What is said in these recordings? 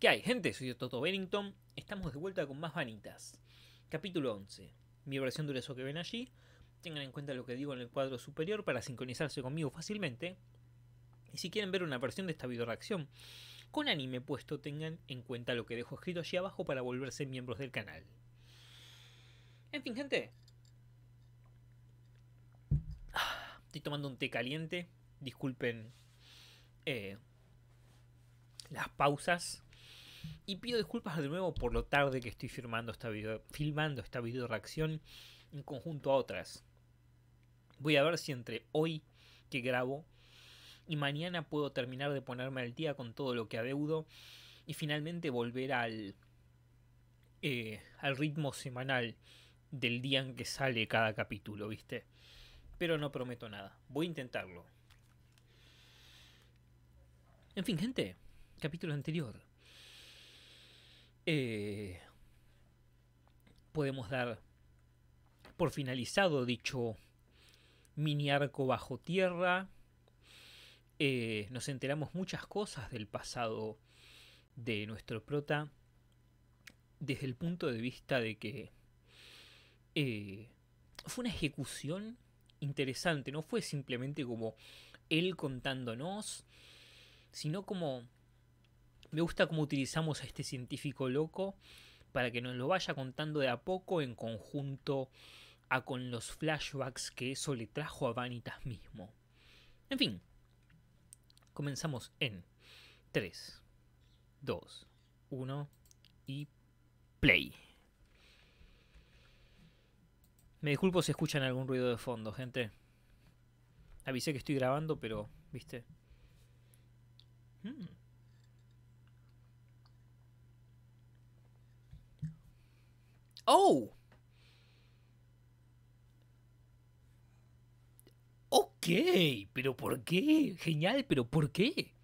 ¿Qué hay, gente? Soy Toto Bennington. Estamos de vuelta con más vanitas. Capítulo 11. Mi versión de eso que ven allí. Tengan en cuenta lo que digo en el cuadro superior para sincronizarse conmigo fácilmente. Y si quieren ver una versión de esta videoreacción con anime puesto, tengan en cuenta lo que dejo escrito allí abajo para volverse miembros del canal. En fin, gente. Ah, estoy tomando un té caliente. Disculpen eh, las pausas. Y pido disculpas de nuevo por lo tarde que estoy firmando esta video, filmando esta video reacción en conjunto a otras. Voy a ver si entre hoy que grabo y mañana puedo terminar de ponerme al día con todo lo que adeudo y finalmente volver al, eh, al ritmo semanal del día en que sale cada capítulo, ¿viste? Pero no prometo nada. Voy a intentarlo. En fin, gente, capítulo anterior. Eh, podemos dar por finalizado dicho mini arco bajo tierra. Eh, nos enteramos muchas cosas del pasado de nuestro prota desde el punto de vista de que eh, fue una ejecución interesante, no fue simplemente como él contándonos, sino como me gusta cómo utilizamos a este científico loco para que nos lo vaya contando de a poco en conjunto a con los flashbacks que eso le trajo a Vanitas mismo. En fin, comenzamos en 3, 2, 1 y play. Me disculpo si escuchan algún ruido de fondo, gente. Avisé que estoy grabando, pero, viste. Hmm. Oh. Ok, pero ¿por qué? Genial, pero ¿por qué?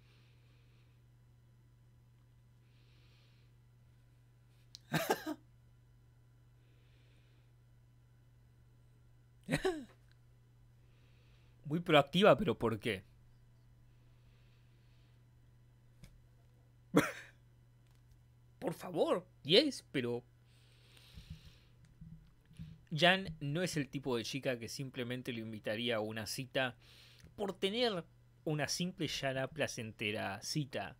Muy proactiva, pero ¿por qué? Por favor, yes, pero Jan no es el tipo de chica que simplemente le invitaría a una cita por tener una simple, llana, placentera cita.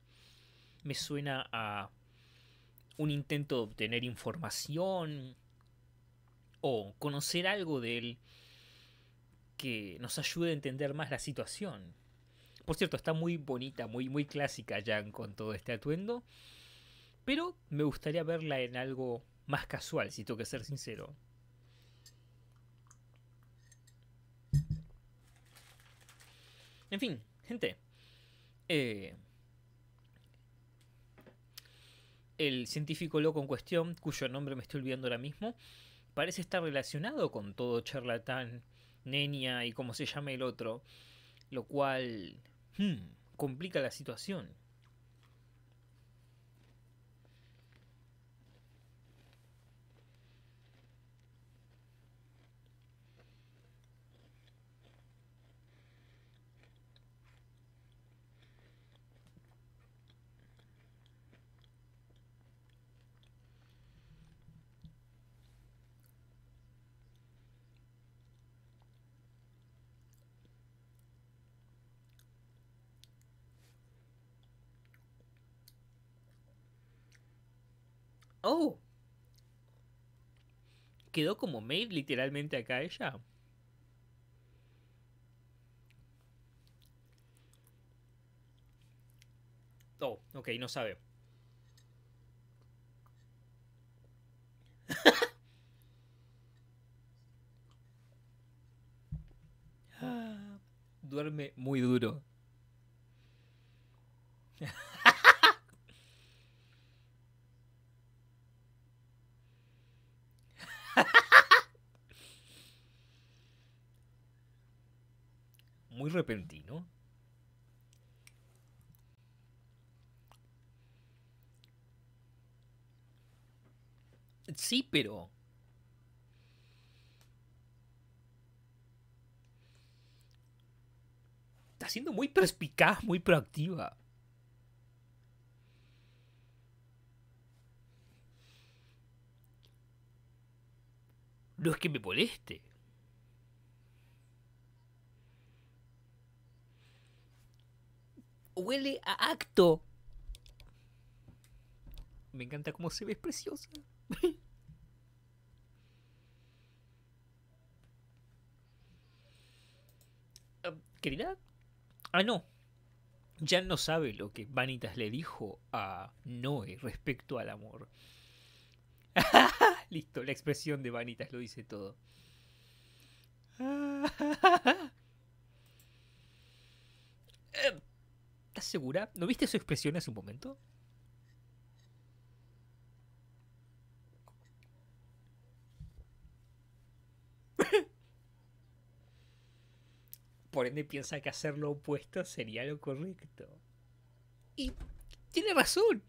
Me suena a un intento de obtener información o conocer algo de él que nos ayude a entender más la situación. Por cierto, está muy bonita, muy, muy clásica Jan con todo este atuendo, pero me gustaría verla en algo más casual, si tengo que ser sincero. En fin, gente. Eh, el científico loco en cuestión, cuyo nombre me estoy olvidando ahora mismo, parece estar relacionado con todo charlatán, nenia y como se llame el otro, lo cual hmm, complica la situación. Oh. Quedó como maid literalmente acá ella. Oh, ok, no sabe. Ah, duerme muy duro. repentino. Sí, pero... Está siendo muy perspicaz, muy proactiva. No es que me moleste. Huele a acto. Me encanta cómo se ve, es preciosa. Ah, Querida. Ah, no. Ya no sabe lo que Vanitas le dijo a Noe respecto al amor. Listo, la expresión de Vanitas lo dice todo. Eh, ¿Estás segura? ¿No viste su expresión hace un momento? Por ende piensa que hacer lo opuesto sería lo correcto. Y tiene razón.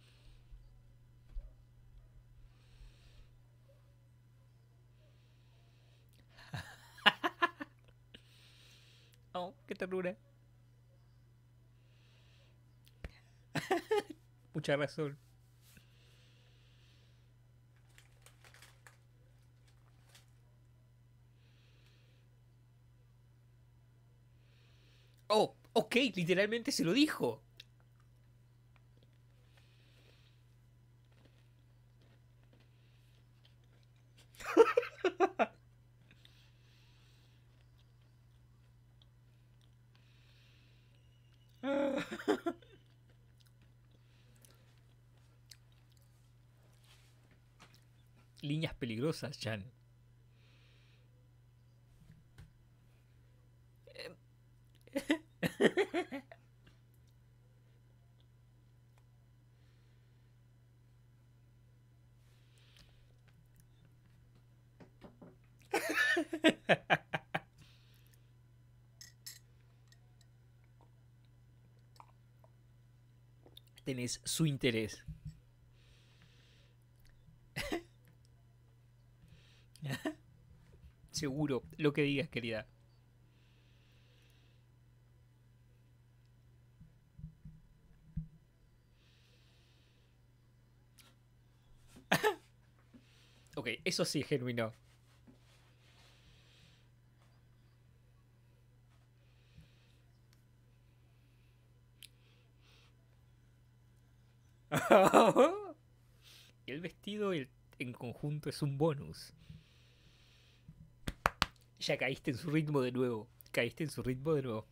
oh, qué ternura. razón. Oh, ok, literalmente se lo dijo. Saludos Tenés su interés. seguro. Lo que digas, querida. ok, eso sí genuino. el vestido en conjunto es un bonus. Ya caíste en su ritmo de nuevo. Caíste en su ritmo de nuevo.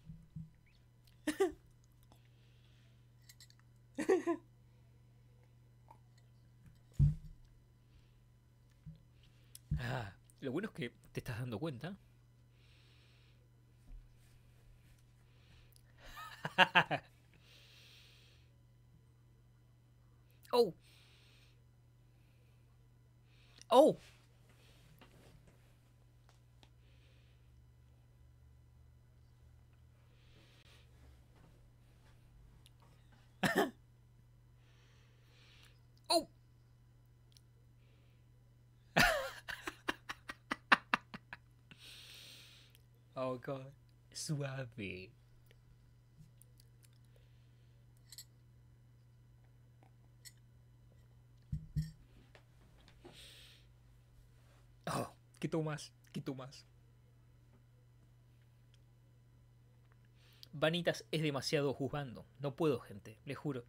Ah, lo bueno es que te estás dando cuenta. oh. Oh. Oh, God. Suave. Oh, ¿qué tomas? ¿Qué más. Vanitas es demasiado juzgando. No puedo, gente, le juro.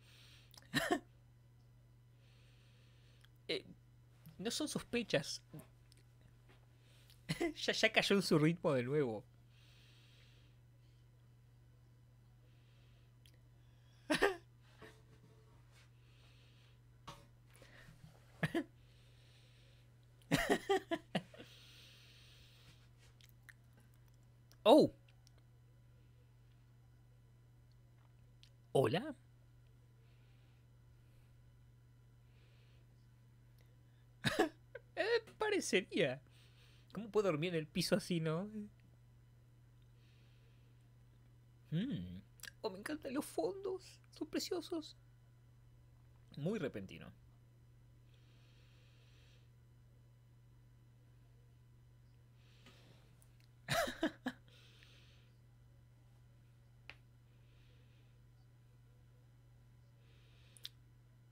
Eh, no son sospechas. ya, ya cayó en su ritmo de nuevo. oh. Hola. Eh, parecería. ¿Cómo puedo dormir en el piso así, no? Mm. Oh, me encantan los fondos. Son preciosos. Muy repentino.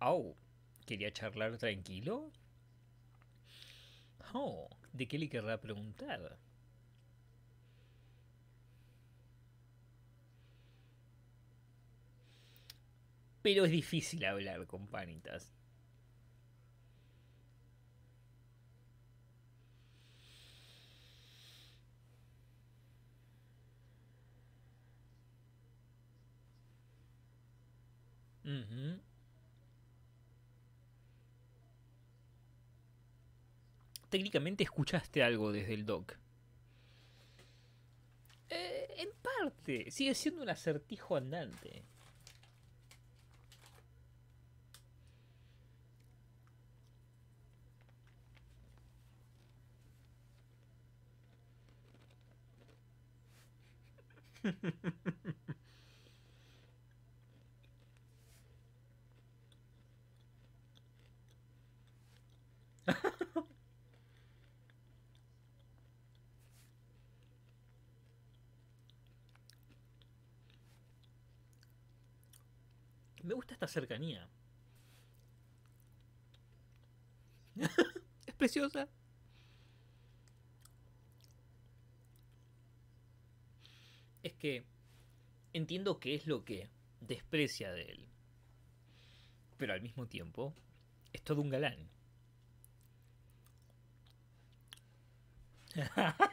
Oh, ¿quería charlar tranquilo? Oh, ¿de qué le querrá preguntar? Pero es difícil hablar con panitas. Técnicamente escuchaste algo desde el dock. Eh, en parte, sigue siendo un acertijo andante. Me gusta esta cercanía. es preciosa. Es que entiendo que es lo que desprecia de él. Pero al mismo tiempo, es todo un galán.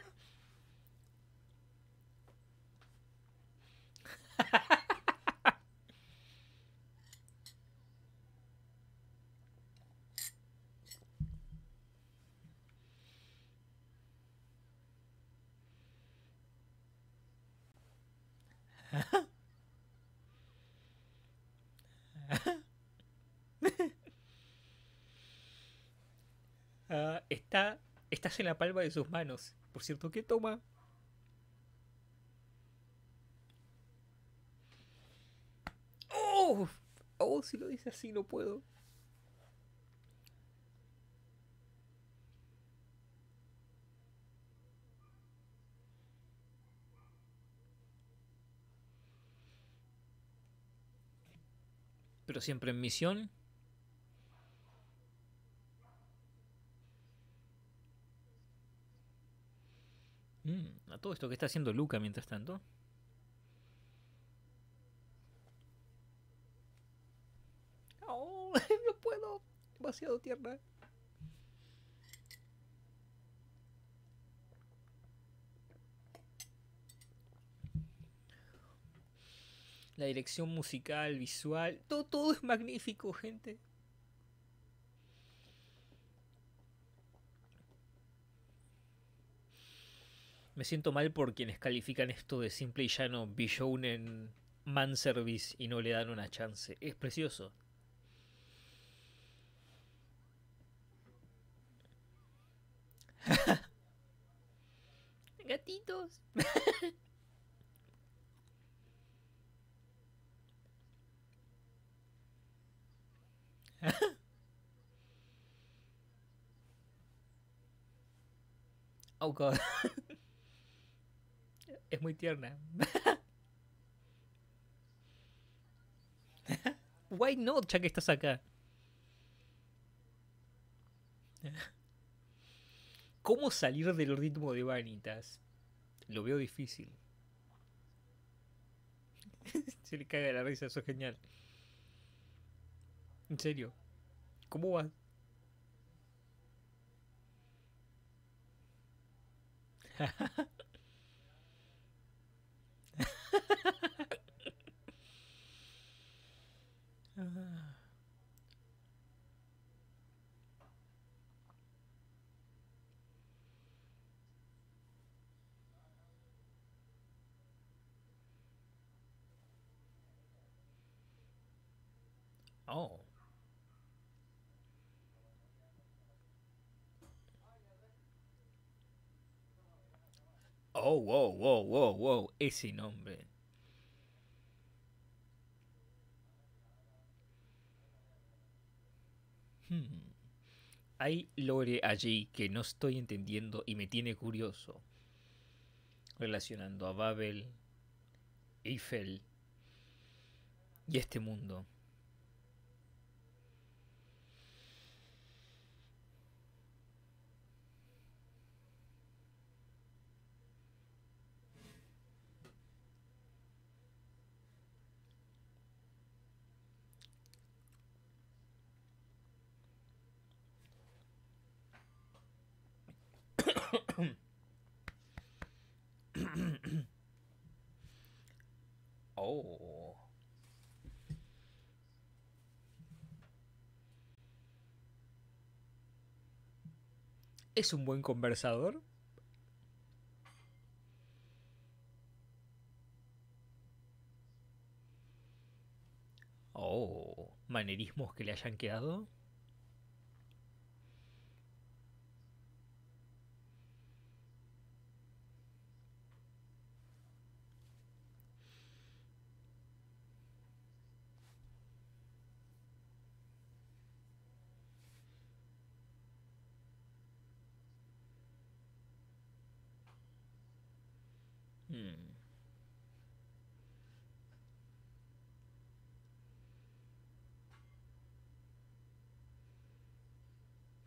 está, estás en la palma de sus manos. Por cierto, ¿qué toma? ¡Oh! Oh, si lo dice así no puedo. Pero siempre en misión todo esto que está haciendo Luca mientras tanto. Oh, no puedo. Demasiado tierna. La dirección musical, visual, todo, todo es magnífico, gente. Me siento mal por quienes califican esto de simple y llano man service y no le dan una chance. Es precioso. Gatitos. oh god. es muy tierna. Why not, ya que estás acá? ¿Cómo salir del ritmo de Vanitas? Lo veo difícil. Se le cae la risa, eso es genial. En serio. ¿Cómo vas? Uh-huh. Oh. Oh, whoa, whoa, whoa, whoa. Ese nombre. Hmm. Hay lore allí que no estoy entendiendo y me tiene curioso. Relacionando a Babel, Eiffel y este mundo. ¿Es un buen conversador? Oh, manerismos que le hayan quedado.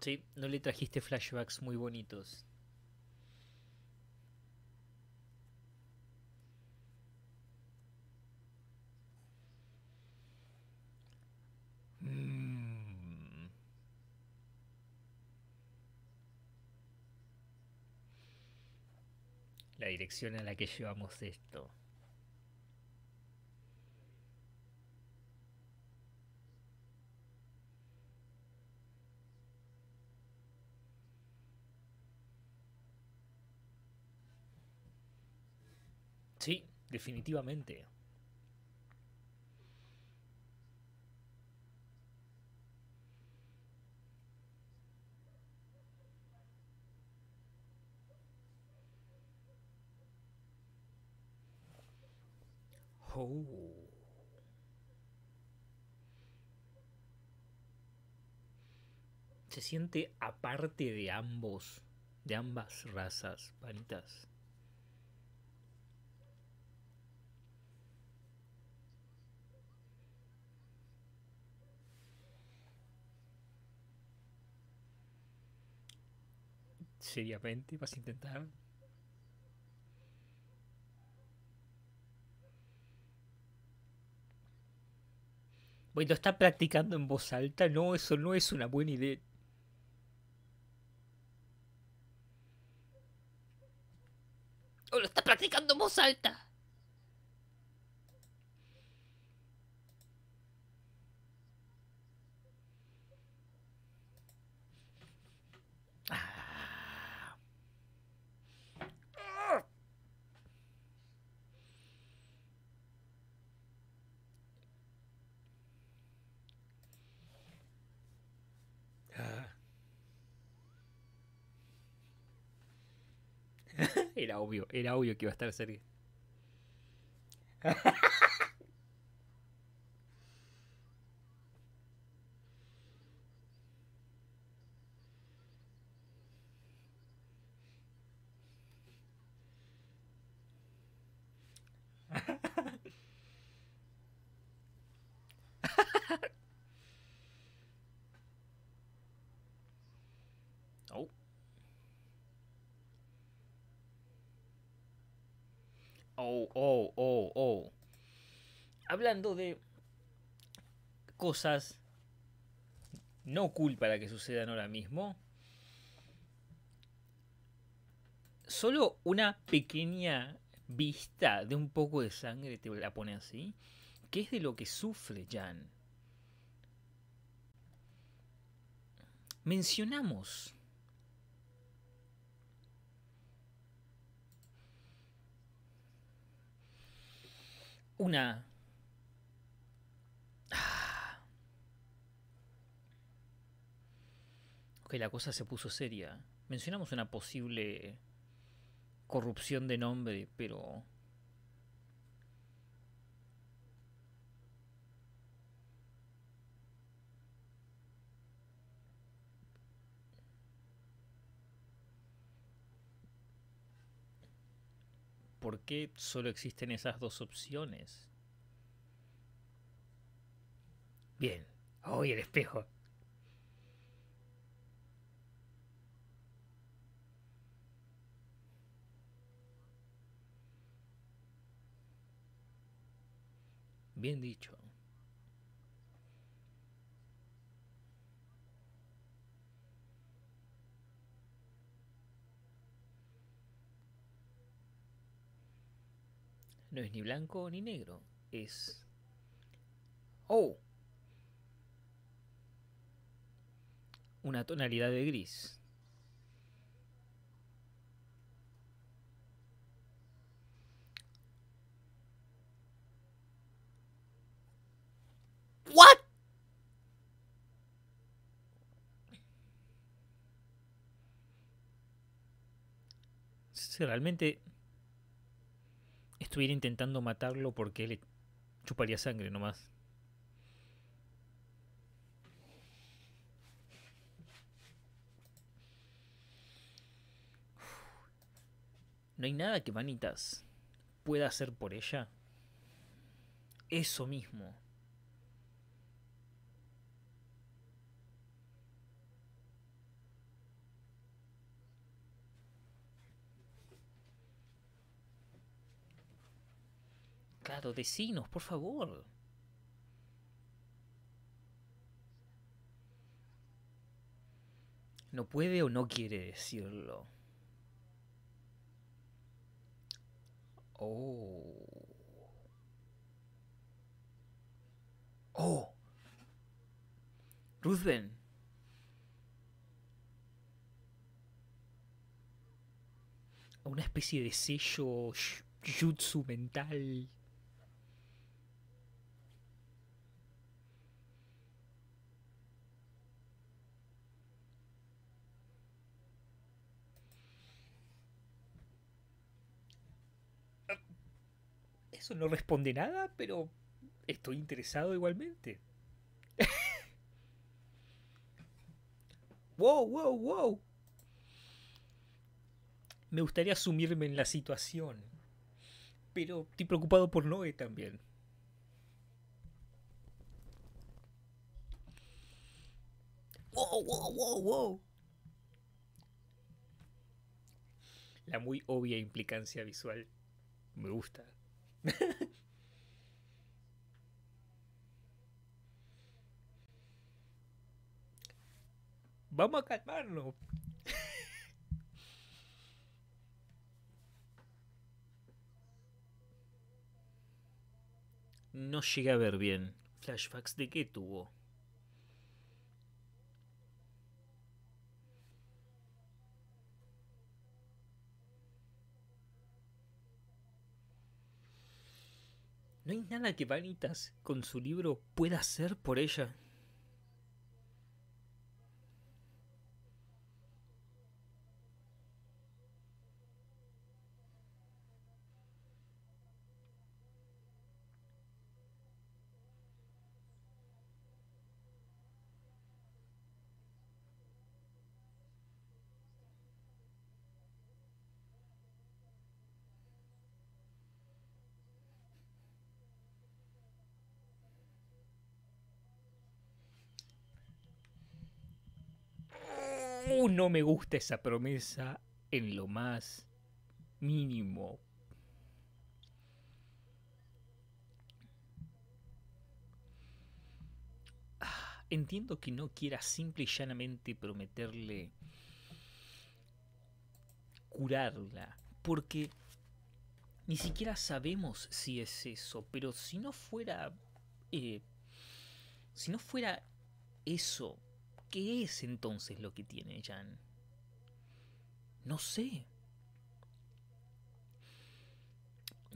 Sí, no le trajiste flashbacks muy bonitos. Mm. La dirección a la que llevamos esto. definitivamente. Oh. Se siente aparte de ambos, de ambas razas, panitas. seriamente, vas a intentar. Bueno, está practicando en voz alta. No, eso no es una buena idea. ¡Oh, lo está practicando en voz alta! Era obvio, era obvio que iba a estar Sergio. hablando de cosas no culpa la que sucedan ahora mismo. Solo una pequeña vista de un poco de sangre te la pone así. Que es de lo que sufre Jan? Mencionamos una la cosa se puso seria. Mencionamos una posible corrupción de nombre, pero... ¿Por qué solo existen esas dos opciones? Bien, hoy el espejo. Bien dicho. No es ni blanco ni negro. Es... ¡Oh! Una tonalidad de gris. Si realmente estuviera intentando matarlo porque le chuparía sangre nomás. No hay nada que Manitas pueda hacer por ella. Eso mismo. Claro, vecinos, por favor. No puede o no quiere decirlo. Oh. Oh. Ruthven. Una especie de sello jutsu mental no responde nada, pero estoy interesado igualmente. wow, wow, wow. Me gustaría asumirme en la situación, pero estoy preocupado por Noé también. Wow, wow, wow, wow. La muy obvia implicancia visual me gusta. Vamos a calmarlo no llega a ver bien. ¿Flashbacks de qué tuvo? No hay nada que Vanitas con su libro pueda hacer por ella. no me gusta esa promesa en lo más mínimo. Ah, entiendo que no quiera simple y llanamente prometerle curarla, porque ni siquiera sabemos si es eso, pero si no fuera... Eh, si no fuera eso ¿Qué es entonces lo que tiene Jan? No sé.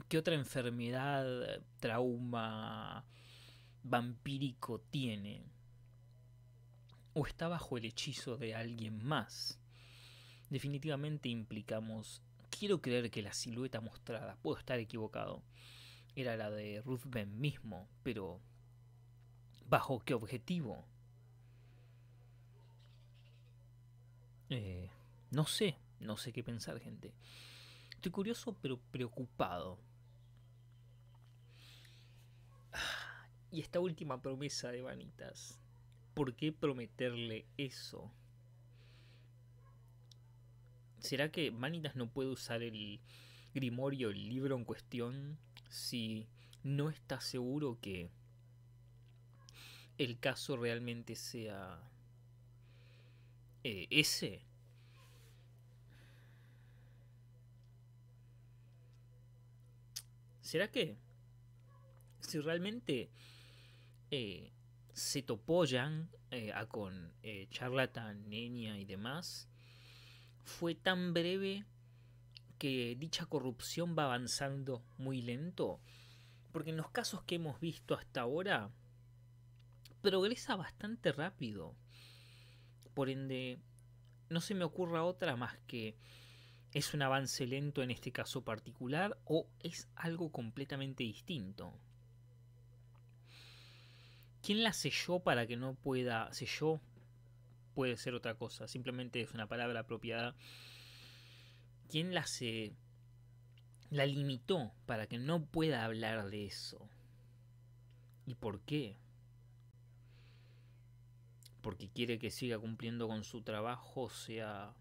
¿Qué otra enfermedad, trauma vampírico tiene? ¿O está bajo el hechizo de alguien más? Definitivamente implicamos, quiero creer que la silueta mostrada, puedo estar equivocado, era la de Ruthven mismo, pero ¿bajo qué objetivo? Eh, no sé, no sé qué pensar, gente. Estoy curioso, pero preocupado. Ah, y esta última promesa de Vanitas. ¿Por qué prometerle eso? ¿Será que Vanitas no puede usar el grimorio, el libro en cuestión, si no está seguro que el caso realmente sea eh, ese. ¿Será que si realmente eh, se topollan eh, a con Charlatan, Nenia y demás, fue tan breve que dicha corrupción va avanzando muy lento? Porque en los casos que hemos visto hasta ahora, progresa bastante rápido. Por ende, no se me ocurra otra más que es un avance lento en este caso particular o es algo completamente distinto. ¿Quién la selló para que no pueda selló? Puede ser otra cosa, simplemente es una palabra apropiada. ¿Quién la se la limitó para que no pueda hablar de eso? ¿Y por qué? porque quiere que siga cumpliendo con su trabajo, o sea,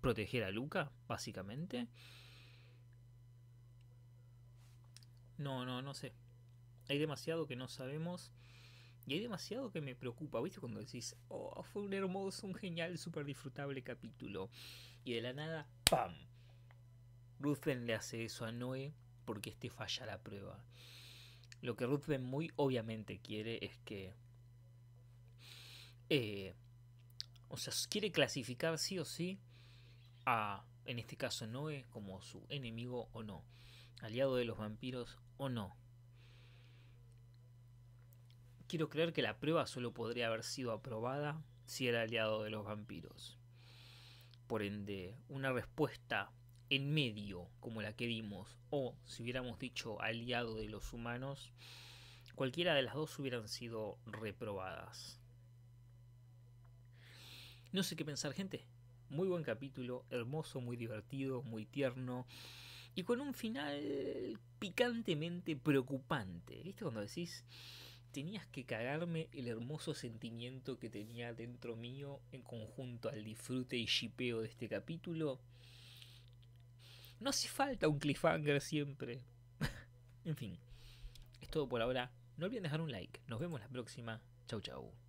proteger a Luca, básicamente. No, no, no sé. Hay demasiado que no sabemos. Y hay demasiado que me preocupa, ¿viste? Cuando decís, oh, fue un hermoso, un genial, súper disfrutable capítulo. Y de la nada, ¡pam! Ruthven le hace eso a Noé porque este falla la prueba. Lo que Ruthven muy obviamente quiere es que eh, o sea, quiere clasificar sí o sí a, en este caso, Noé como su enemigo o no, aliado de los vampiros o no. Quiero creer que la prueba solo podría haber sido aprobada si era aliado de los vampiros. Por ende, una respuesta en medio como la que dimos, o si hubiéramos dicho aliado de los humanos, cualquiera de las dos hubieran sido reprobadas. No sé qué pensar, gente. Muy buen capítulo, hermoso, muy divertido, muy tierno. Y con un final picantemente preocupante. ¿Viste cuando decís, tenías que cagarme el hermoso sentimiento que tenía dentro mío en conjunto al disfrute y chipeo de este capítulo? No hace falta un cliffhanger siempre. en fin, es todo por ahora. No olviden dejar un like. Nos vemos la próxima. Chau chau.